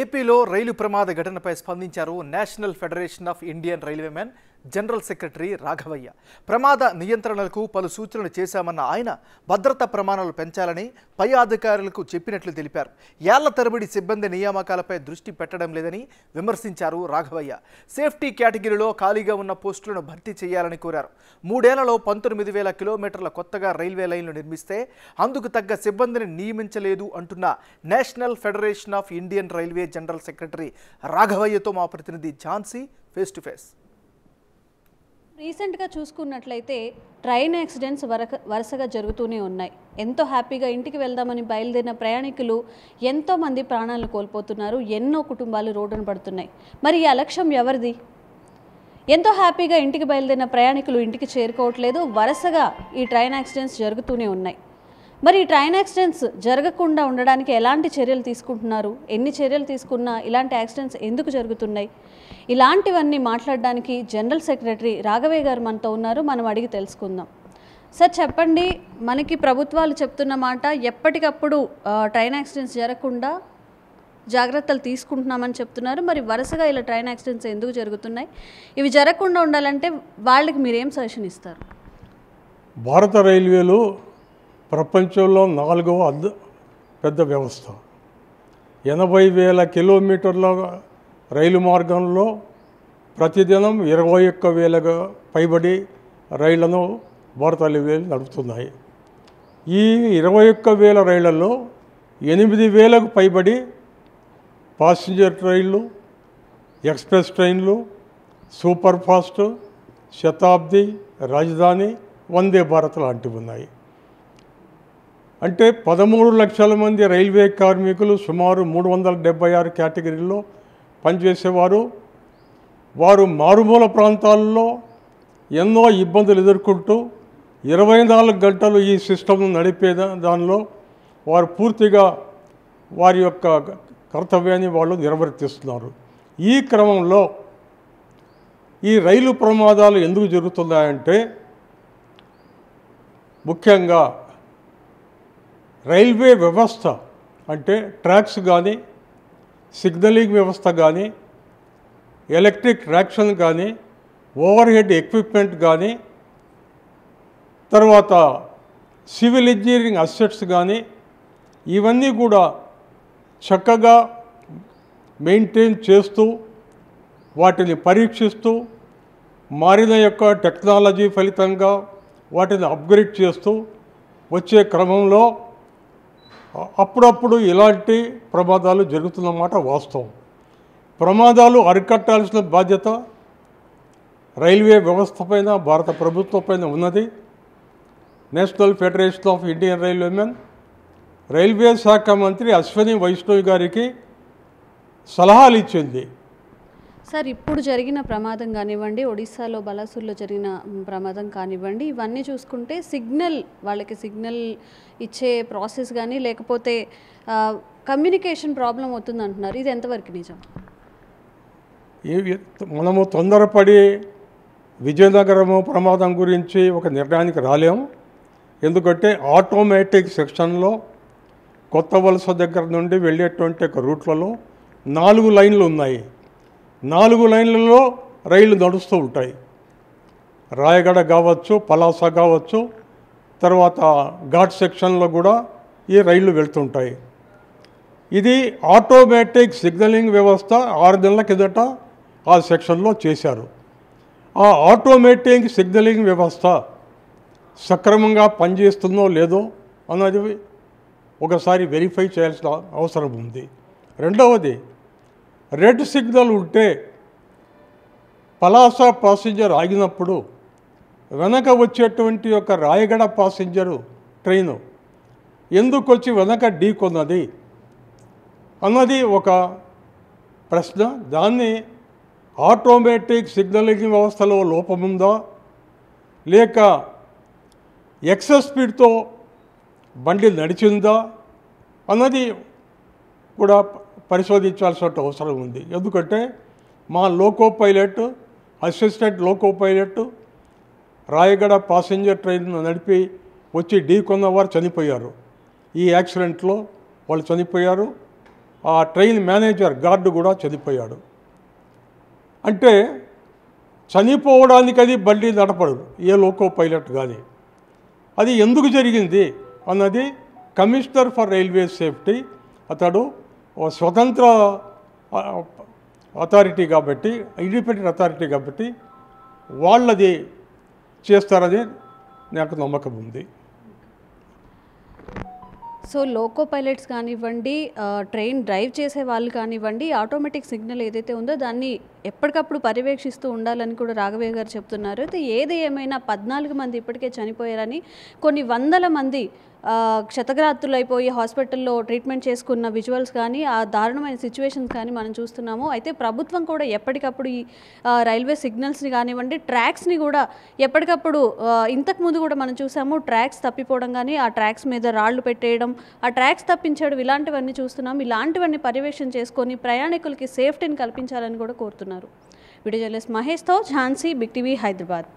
ఏపీలో రైలు ప్రమాద ఘటనపై స్పందించారు National Federation of Indian Railwaymen general secretary Raghavaiah ప్రమాద నియంత్రణలకు పలు సూచనలు చేశామన్న ఆయన భద్రతా ప్రమాణాలు పెంచాలని పై అధికారులకు చెప్పినట్లు తెలిపారు ఏళ్ల తరబడి సిబ్బంది నియామకాలపై దృష్టి పెట్టడం లేదని విమర్శించారు రాఘవయ్య సేఫ్టీ కేటగిరీలో ఖాళీగా ఉన్న పోస్టులను భర్తీ చేయాలని కోరారు మూడేళ్లలో పంతొమ్మిది వేల కిలోమీటర్ల కొత్తగా రైల్వే లైన్లు నిర్మిస్తే అందుకు తగ్గ సిబ్బందిని నియమించలేదు అంటున్న National Federation of Indian Railway general secretary రాఘవయ్యతో మా ప్రతినిధి ఝాన్సీ ఫేస్ టు ఫేస్ రీసెంట్గా చూసుకున్నట్లయితే ట్రైన్ యాక్సిడెంట్స్ వరక వరుసగా జరుగుతూనే ఉన్నాయి ఎంతో హ్యాపీగా ఇంటికి వెళ్దామని బయలుదేరిన ప్రయాణికులు ఎంతోమంది ప్రాణాలను కోల్పోతున్నారు ఎన్నో కుటుంబాలు రోడ్డున పడుతున్నాయి మరి ఈ అలక్ష్యం ఎవరిది ఎంతో హ్యాపీగా ఇంటికి బయలుదేరిన ప్రయాణికులు ఇంటికి చేరుకోవట్లేదు వరుసగా ఈ ట్రైన్ యాక్సిడెంట్స్ జరుగుతూనే ఉన్నాయి మరి ఈ ట్రైన్ యాక్సిడెంట్స్ జరగకుండా ఉండడానికి ఎలాంటి చర్యలు తీసుకుంటున్నారు ఎన్ని చర్యలు తీసుకున్నా ఇలాంటి యాక్సిడెంట్స్ ఎందుకు జరుగుతున్నాయి ఇలాంటివన్నీ మాట్లాడడానికి జనరల్ సెక్రటరీ రాఘవయ్య గారు మనతో ఉన్నారు మనం అడిగి తెలుసుకుందాం సార్ చెప్పండి మనకి ప్రభుత్వాలు చెప్తున్న మాట ఎప్పటికప్పుడు ట్రైన్ యాక్సిడెంట్స్ జరగకుండా జాగ్రత్తలు తీసుకుంటున్నామని చెప్తున్నారు మరి వరుసగా ఇలా ట్రైన్ యాక్సిడెంట్స్ ఎందుకు జరుగుతున్నాయి ఇవి జరగకుండా ఉండాలంటే వాళ్ళకి మీరు ఏం సజెషన్ ఇస్తారు భారత రైల్వేలో ప్రపంచంలో నాలుగవ అద్ద పెద్ద వ్యవస్థ ఎనభై వేల కిలోమీటర్ల రైలు మార్గంలో ప్రతిదినం ఇరవై ఒక్క వేలకు పైబడి రైళ్లను భారత రైల్వేలు నడుపుతున్నాయి ఈ ఇరవై ఒక్క వేల రైళ్లలో ఎనిమిది వేలకు పైబడి పాసింజర్ ట్రైన్లు ఎక్స్ప్రెస్ ట్రైన్లు సూపర్ ఫాస్ట్ శతాబ్ది రాజధాని వందే భారత్ లాంటివి ఉన్నాయి అంటే పదమూడు లక్షల మంది రైల్వే కార్మికులు సుమారు మూడు వందల డెబ్బై ఆరు కేటగిరీల్లో పనిచేసేవారు వారు మారుమూల ప్రాంతాల్లో ఎన్నో ఇబ్బందులు ఎదుర్కొంటూ ఇరవై నాలుగు గంటలు ఈ సిస్టమ్ను నడిపే దానిలో వారు పూర్తిగా వారి యొక్క కర్తవ్యాన్ని వాళ్ళు నిర్వర్తిస్తున్నారు ఈ క్రమంలో ఈ రైలు ప్రమాదాలు ఎందుకు జరుగుతున్నాయంటే ముఖ్యంగా రైల్వే వ్యవస్థ అంటే ట్రాక్స్ కానీ సిగ్నలింగ్ వ్యవస్థ కానీ ఎలక్ట్రిక్ ట్రాక్షన్ కానీ ఓవర్ హెడ్ ఎక్విప్మెంట్ కానీ తర్వాత సివిల్ ఇంజనీరింగ్ అసెట్స్ కానీ ఇవన్నీ కూడా చక్కగా మెయింటైన్ చేస్తూ వాటిని పరీక్షిస్తూ మారిన యొక్క టెక్నాలజీ ఫలితంగా వాటిని అప్గ్రేడ్ చేస్తూ వచ్చే క్రమంలో అప్పుడప్పుడు ఇలాంటి ప్రమాదాలు జరుగుతున్నమాట వాస్తవం ప్రమాదాలు అరికట్టాల్సిన బాధ్యత రైల్వే వ్యవస్థ పైన భారత ప్రభుత్వం పైన ఉన్నది National Federation of Indian Railwaymen railway శాఖ మంత్రి అశ్విని వైష్ణవి గారికి సలహాలు ఇచ్చింది సార్ ఇప్పుడు జరిగిన ప్రమాదం కానివ్వండి ఒడిశాలో బలాసూర్లో జరిగిన ప్రమాదం కానివ్వండి ఇవన్నీ చూసుకుంటే సిగ్నల్ వాళ్ళకి సిగ్నల్ ఇచ్చే ప్రాసెస్ కానీ లేకపోతే కమ్యూనికేషన్ ప్రాబ్లం అవుతుంది అంటున్నారు ఇది ఎంతవరకు నిజం ఏ మనము తొందరపడి విజయనగరము ప్రమాదం గురించి ఒక నిర్ణయానికి రాలేము ఎందుకంటే ఆటోమేటిక్ సెక్షన్లో కొత్త వలస దగ్గర నుండి వెళ్ళేటువంటి ఒక రూట్లలో నాలుగు లైన్లు ఉన్నాయి నాలుగు లైన్లలో రైళ్లు నడుస్తూ ఉంటాయి రాయగడ కావచ్చు పలాస కావచ్చు తర్వాత ఘాట్ సెక్షన్లో కూడా ఈ రైళ్లు వెళ్తుంటాయి ఇది ఆటోమేటిక్ సిగ్నలింగ్ వ్యవస్థ ఆరు నెలల కిందట ఆ సెక్షన్లో చేశారు ఆ ఆటోమేటిక్ సిగ్నలింగ్ వ్యవస్థ సక్రమంగా పనిచేస్తుందో లేదో అన్నది ఒకసారి వెరిఫై చేయాల్సిన అవసరం ఉంది రెండవది రెడ్ సిగ్నల్ ఉంటే పలాస ప్యాసింజర్ ఆగినప్పుడు వెనక వచ్చేటువంటి యొక్క రాయగడ ప్యాసింజరు ట్రైను ఎందుకు వచ్చి వెనక కొన్నది అన్నది ఒక ప్రశ్న దాన్ని ఆటోమేటిక్ సిగ్నలింగ్ వ్యవస్థలో లోపముందా లేక ఎక్సెస్ స్పీడ్తో బండి నడిచిందా అన్నది కూడా పరిశోధించాల్సిన అవసరం ఉంది ఎందుకంటే మా loco pilot assistant loco pilot Rayagada passenger train నడిపి వచ్చి ఢీ వారు చనిపోయారు ఈ యాక్సిడెంట్లో వాళ్ళు చనిపోయారు ఆ ట్రైన్ మేనేజర్ గార్డు కూడా చనిపోయాడు అంటే చనిపోవడానికి అది బండి నడపడు ఏ లోకో పైలట్ కానీ అది ఎందుకు జరిగింది అన్నది కమిషనర్ ఫర్ రైల్వే సేఫ్టీ అతడు ఓ స్వతంత్ర అథారిటీ కాబట్టి ఇండిపెండెంట్ అథారిటీ కాబట్టి వాళ్ళది చేస్తారని నాకు నమ్మకం ఉంది సో లోకో పైలట్స్ కానివ్వండి ట్రైన్ డ్రైవ్ చేసే వాళ్ళు కానివ్వండి ఆటోమేటిక్ సిగ్నల్ ఏదైతే ఉందో దాన్ని ఎప్పటికప్పుడు పర్యవేక్షిస్తూ ఉండాలని కూడా రాఘవయ్య గారు చెప్తున్నారు అయితే ఏది ఏమైనా పద్నాలుగు మంది ఇప్పటికే చనిపోయారని కొన్ని వందల మంది అయిపోయి హాస్పిటల్లో ట్రీట్మెంట్ చేసుకున్న విజువల్స్ కానీ ఆ దారుణమైన సిచ్యువేషన్స్ కానీ మనం చూస్తున్నాము అయితే ప్రభుత్వం కూడా ఎప్పటికప్పుడు ఈ రైల్వే సిగ్నల్స్ని కానివ్వండి ట్రాక్స్ని కూడా ఎప్పటికప్పుడు ఇంతకుముందు కూడా మనం చూసాము ట్రాక్స్ తప్పిపోవడం కానీ ఆ ట్రాక్స్ మీద రాళ్లు పెట్టేయడం ఆ ట్రాక్స్ తప్పించడం ఇలాంటివన్నీ చూస్తున్నాము ఇలాంటివన్నీ పర్యవేక్షణ చేసుకొని ప్రయాణికులకి సేఫ్టీని కల్పించాలని కూడా కోరుతున్నాం చేసుకున్నారు వీడియో జర్నలిస్ట్ మహేష్తో ఝాన్సీ బిగ్ టీవీ హైదరాబాద్